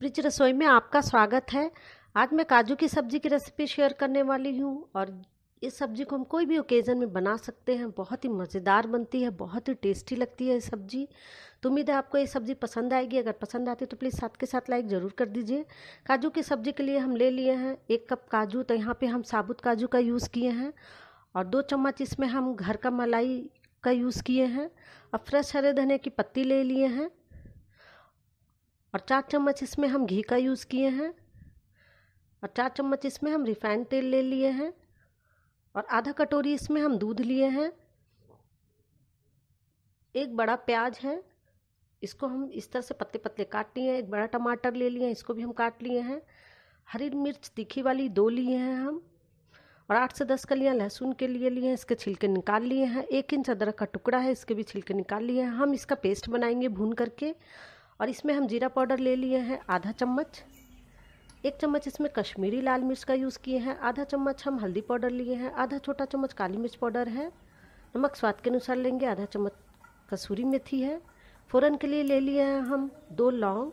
bridge रसोई में आपका स्वागत है आज मैं काजू की सब्ज़ी की रेसिपी शेयर करने वाली हूँ और इस सब्ज़ी को हम कोई भी ओकेज़न में बना सकते हैं बहुत ही मज़ेदार बनती है बहुत ही टेस्टी लगती है सब्ज़ी तो उम्मीद है आपको ये सब्ज़ी पसंद आएगी अगर पसंद आती है तो प्लीज़ साथ के साथ लाइक ज़रूर कर दीजिए काजू की सब्ज़ी के लिए हम ले लिए हैं एक कप काजू तो यहाँ पर हम साबुत काजू का यूज़ किए हैं और दो चम्मच इसमें हम घर का मलाई का यूज़ किए हैं और फ्रेश हरे धने की पत्ती ले लिए हैं और चार चम्मच इसमें हम घी का यूज़ किए हैं और चार चम्मच इसमें हम रिफाइंड तेल ले लिए हैं और आधा कटोरी इसमें हम दूध लिए हैं एक बड़ा प्याज है इसको हम इस तरह से पतले पतले काट लिए हैं एक बड़ा टमाटर ले लिए हैं इसको भी हम काट लिए हैं हरी मिर्च तीखी वाली दो लिए हैं हम और आठ से दस कलियाँ लहसुन के लिए लिए हैं इसके छिलके निकाल लिए हैं एक इंच अदरक का टुकड़ा है इसके भी छिलके निकाल लिए हैं हम इसका पेस्ट बनाएंगे भून करके और इसमें हम जीरा पाउडर ले लिए हैं आधा चम्मच एक चम्मच इसमें कश्मीरी लाल मिर्च का यूज़ किए हैं आधा चम्मच हम हल्दी पाउडर लिए हैं आधा छोटा चम्मच काली मिर्च पाउडर है नमक स्वाद के अनुसार लेंगे आधा चम्मच कसूरी मेथी है फ़ौरन के लिए ले लिए हैं हम दो लौंग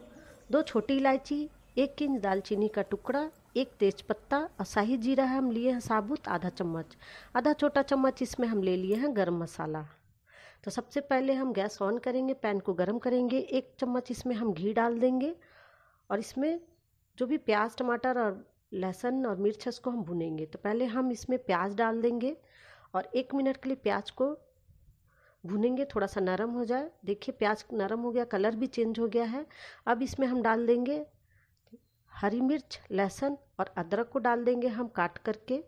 दो छोटी इलायची एक किंच दालचीनी का टुकड़ा एक तेज पत्ता और शाही जीरा हम लिए हैं साबुत आधा चम्मच आधा छोटा चम्मच इसमें हम ले लिए हैं गर्म मसाला तो सबसे पहले हम गैस ऑन करेंगे पैन को गर्म करेंगे एक चम्मच इसमें हम घी डाल देंगे और इसमें जो भी प्याज टमाटर और लहसुन और मिर्च है उसको हम भुनेंगे तो पहले हम इसमें प्याज डाल देंगे और एक मिनट के लिए प्याज को भुनेंगे थोड़ा सा नरम हो जाए देखिए प्याज नरम हो गया कलर भी चेंज हो गया है अब इसमें हम डाल देंगे हरी मिर्च लहसुन और अदरक को डाल देंगे हम काट करके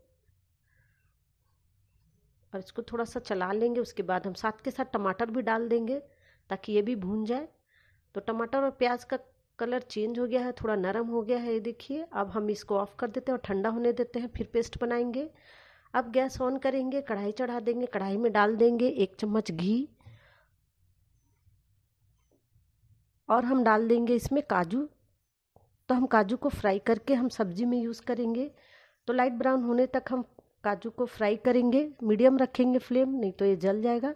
और इसको थोड़ा सा चला लेंगे उसके बाद हम साथ के साथ टमाटर भी डाल देंगे ताकि ये भी भून जाए तो टमाटर और प्याज का कलर चेंज हो गया है थोड़ा नरम हो गया है ये देखिए अब हम इसको ऑफ़ कर देते हैं और ठंडा होने देते हैं फिर पेस्ट बनाएंगे अब गैस ऑन करेंगे कढ़ाई चढ़ा देंगे कढ़ाई में डाल देंगे एक चम्मच घी और हम डाल देंगे इसमें काजू तो हम काजू को फ्राई करके हम सब्जी में यूज़ करेंगे तो लाइट ब्राउन होने तक हम काजू को फ्राई करेंगे मीडियम रखेंगे फ्लेम नहीं तो ये जल जाएगा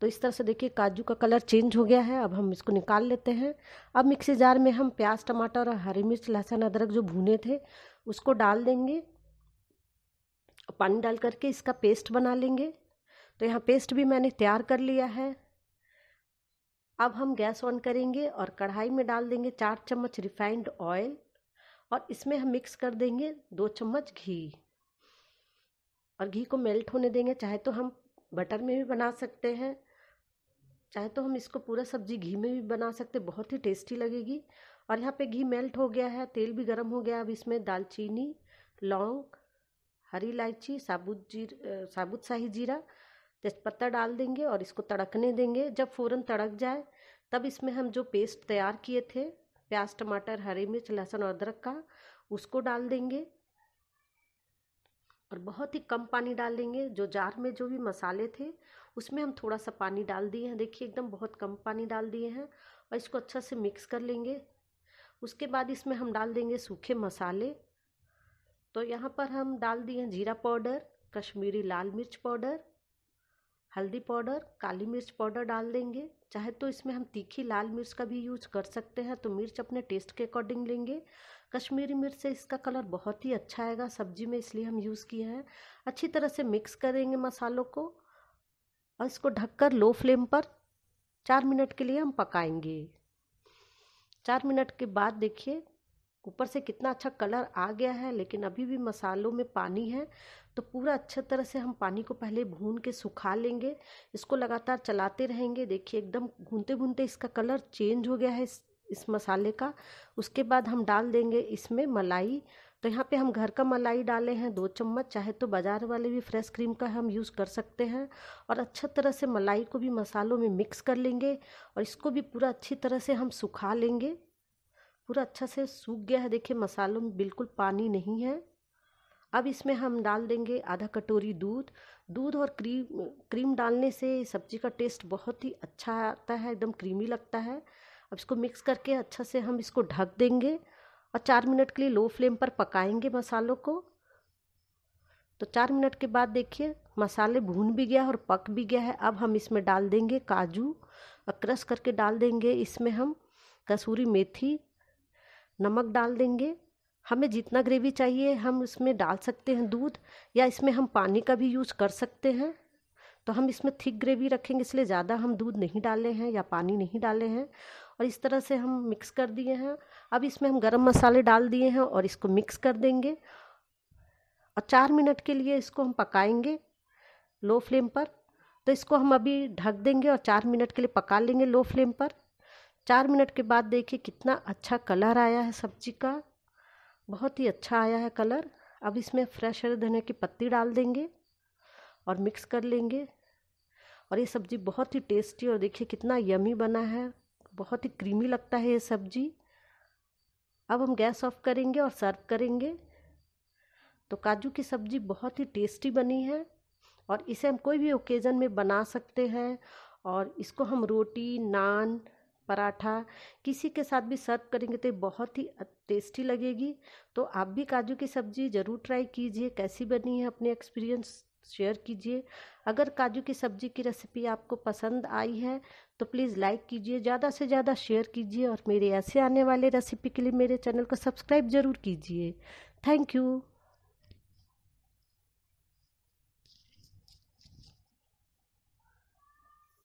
तो इस तरह से देखिए काजू का कलर चेंज हो गया है अब हम इसको निकाल लेते हैं अब मिक्सी जार में हम प्याज टमाटर और हरी मिर्च लहसुन अदरक जो भुने थे उसको डाल देंगे पानी डाल करके इसका पेस्ट बना लेंगे तो यहाँ पेस्ट भी मैंने तैयार कर लिया है अब हम गैस ऑन करेंगे और कढ़ाई में डाल देंगे चार चम्मच रिफाइंड ऑयल और इसमें हम मिक्स कर देंगे दो चम्मच घी और घी को मेल्ट होने देंगे चाहे तो हम बटर में भी बना सकते हैं चाहे तो हम इसको पूरा सब्जी घी में भी बना सकते बहुत ही टेस्टी लगेगी और यहाँ पे घी मेल्ट हो गया है तेल भी गर्म हो गया अब इसमें दालचीनी लौंग हरी इलायची साबुत जीर साबुत शाही जीरा तेज़पत्ता डाल देंगे और इसको तड़कने देंगे जब फ़ौरन तड़क जाए तब इसमें हम जो पेस्ट तैयार किए थे प्याज टमाटर हरी मिर्च लहसुन और अदरक का उसको डाल देंगे और बहुत ही कम पानी डाल देंगे जो जार में जो भी मसाले थे उसमें हम थोड़ा सा पानी डाल दिए हैं देखिए एकदम बहुत कम पानी डाल दिए हैं और इसको अच्छा से मिक्स कर लेंगे उसके बाद इसमें हम डाल देंगे सूखे मसाले तो यहाँ पर हम डाल दिए हैं जीरा पाउडर कश्मीरी लाल मिर्च पाउडर हल्दी पाउडर काली मिर्च पाउडर डाल देंगे चाहे तो इसमें हम तीखी लाल मिर्च का भी यूज कर सकते हैं तो मिर्च अपने टेस्ट के अकॉर्डिंग लेंगे कश्मीरी मिर्च से इसका कलर बहुत ही अच्छा आएगा सब्जी में इसलिए हम यूज़ किए हैं अच्छी तरह से मिक्स करेंगे मसालों को और इसको ढककर लो फ्लेम पर चार मिनट के लिए हम पकाएंगे चार मिनट के बाद देखिए ऊपर से कितना अच्छा कलर आ गया है लेकिन अभी भी मसालों में पानी है तो पूरा अच्छे तरह से हम पानी को पहले भून के सुखा लेंगे इसको लगातार चलाते रहेंगे देखिए एकदम भूनते भूनते इसका कलर चेंज हो गया है इस इस मसाले का उसके बाद हम डाल देंगे इसमें मलाई तो यहाँ पे हम घर का मलाई डाले हैं दो चम्मच चाहे तो बाज़ार वाले भी फ्रेश क्रीम का हम यूज़ कर सकते हैं और अच्छा तरह से मलाई को भी मसालों में मिक्स कर लेंगे और इसको भी पूरा अच्छी तरह से हम सुखा लेंगे पूरा अच्छा से सूख गया है देखिए मसालों में बिल्कुल पानी नहीं है अब इसमें हम डाल देंगे आधा कटोरी दूध दूध और क्रीम क्रीम डालने से सब्ज़ी का टेस्ट बहुत ही अच्छा आता है एकदम क्रीमी लगता है अब इसको मिक्स करके अच्छा से हम इसको ढक देंगे और चार मिनट के लिए लो फ्लेम पर पकाएंगे मसालों को तो चार मिनट के बाद देखिए मसाले भून भी गया और पक भी गया है अब हम इसमें डाल देंगे काजू और क्रश करके डाल देंगे इसमें हम कसूरी मेथी नमक डाल देंगे हमें जितना ग्रेवी चाहिए हम उसमें डाल सकते हैं दूध या इसमें हम पानी का भी यूज़ कर सकते हैं तो हम इसमें थिक ग्रेवी रखेंगे इसलिए ज़्यादा हम दूध नहीं डाले हैं या पानी नहीं डाले हैं और इस तरह से हम मिक्स कर दिए हैं अब इसमें हम गरम मसाले डाल दिए हैं और इसको मिक्स कर देंगे और चार मिनट के लिए इसको हम पकाएंगे लो फ्लेम पर तो इसको हम अभी ढक देंगे और चार मिनट के लिए पका लेंगे लो फ्लेम पर चार मिनट के बाद देखिए कितना अच्छा कलर आया है सब्जी का बहुत ही अच्छा आया है कलर अब इसमें फ्रेश हरे धनिया की पत्ती डाल देंगे और मिक्स कर लेंगे और ये सब्ज़ी बहुत ही टेस्टी और देखिए कितना यमी बना है बहुत ही क्रीमी लगता है ये सब्ज़ी अब हम गैस ऑफ करेंगे और सर्व करेंगे तो काजू की सब्ज़ी बहुत ही टेस्टी बनी है और इसे हम कोई भी ओकेज़न में बना सकते हैं और इसको हम रोटी नान पराठा किसी के साथ भी सर्व करेंगे तो बहुत ही टेस्टी लगेगी तो आप भी काजू की सब्ज़ी ज़रूर ट्राई कीजिए कैसी बनी है अपने एक्सपीरियंस शेयर कीजिए अगर काजू की सब्ज़ी की रेसिपी आपको पसंद आई है तो प्लीज़ लाइक कीजिए ज़्यादा से ज़्यादा शेयर कीजिए और मेरे ऐसे आने वाले रेसिपी के लिए मेरे चैनल को सब्सक्राइब ज़रूर कीजिए थैंक यू